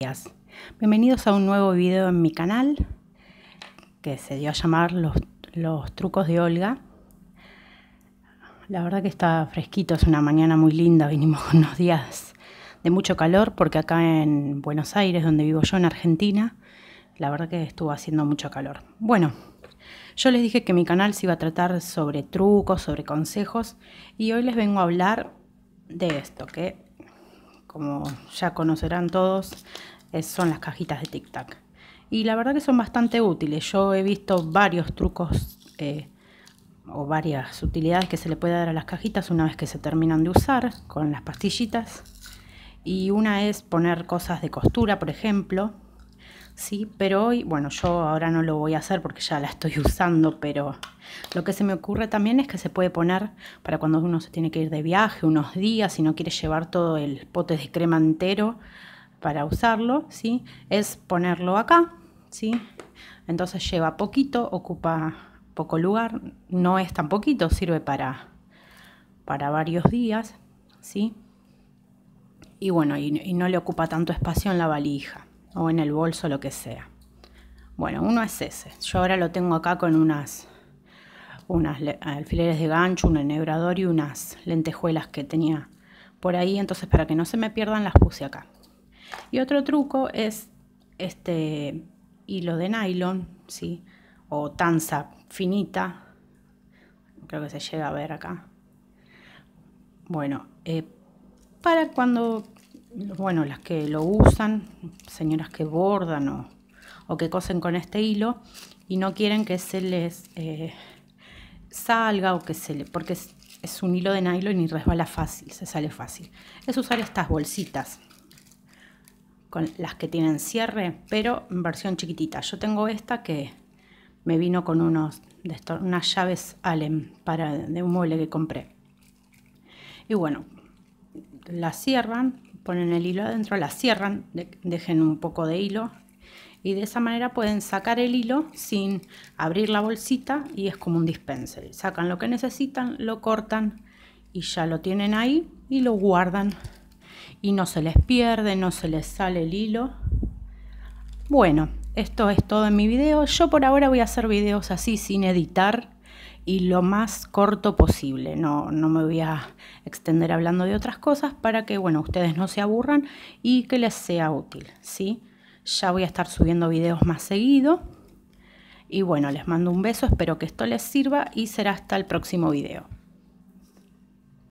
días. Bienvenidos a un nuevo video en mi canal que se dio a llamar los, trucos de Olga. La verdad que está fresquito, es una mañana muy linda, vinimos con unos días de mucho calor porque acá en Buenos Aires, donde vivo yo en Argentina, la verdad que estuvo haciendo mucho calor. Bueno, yo les dije que mi canal se iba a tratar sobre trucos, sobre consejos y hoy les vengo a hablar de esto, que como ya conocerán todos, son las cajitas de Tic Tac. Y la verdad que son bastante útiles. Yo he visto varios trucos eh, o varias utilidades que se le puede dar a las cajitas una vez que se terminan de usar con las pastillitas. Y una es poner cosas de costura, por ejemplo, pero hoy, bueno, yo ahora no lo voy a hacer porque ya la estoy usando, pero lo que se me ocurre también es que se puede poner para cuando uno se tiene que ir de viaje unos días y no quiere llevar todo el pote de crema entero para usarlo, ¿sí? Es ponerlo acá, ¿sí? Entonces lleva poquito, ocupa poco lugar, no es tan poquito, sirve para, para varios días, ¿sí? Y bueno, y, y no le ocupa tanto espacio en la valija o en el bolso, lo que sea. Bueno, uno es ese. Yo ahora lo tengo acá con unas, unas alfileres de gancho, un enhebrador y unas lentejuelas que tenía por ahí. Entonces, para que no se me pierdan, las puse acá. Y otro truco es este hilo de nylon, ¿sí? O tanza finita. Creo que se llega a ver acá. Bueno, eh, para cuando bueno, las que lo usan, señoras que bordan o, que cosen con este hilo y no quieren que se les eh, salga o que se le, porque es, un hilo de nylon y resbala fácil, se sale fácil. Es usar estas bolsitas con las que tienen cierre, pero en versión chiquitita. Yo tengo esta que me vino con unos de unas llaves Allen para de un mueble que compré. Y bueno, la cierran ponen el hilo adentro, la cierran, dejen un poco de hilo y de esa manera pueden sacar el hilo sin abrir la bolsita y es como un dispenser. Sacan lo que necesitan, lo cortan y ya lo tienen ahí y lo guardan y no se les pierde, no se les sale el hilo. Bueno, esto es todo en mi video. Yo por ahora voy a hacer videos así sin editar y lo más corto posible. No, no me voy a extender hablando de otras cosas para que bueno, ustedes no se aburran y que les sea útil. ¿sí? Ya voy a estar subiendo videos más seguido. Y bueno, les mando un beso, espero que esto les sirva y será hasta el próximo video.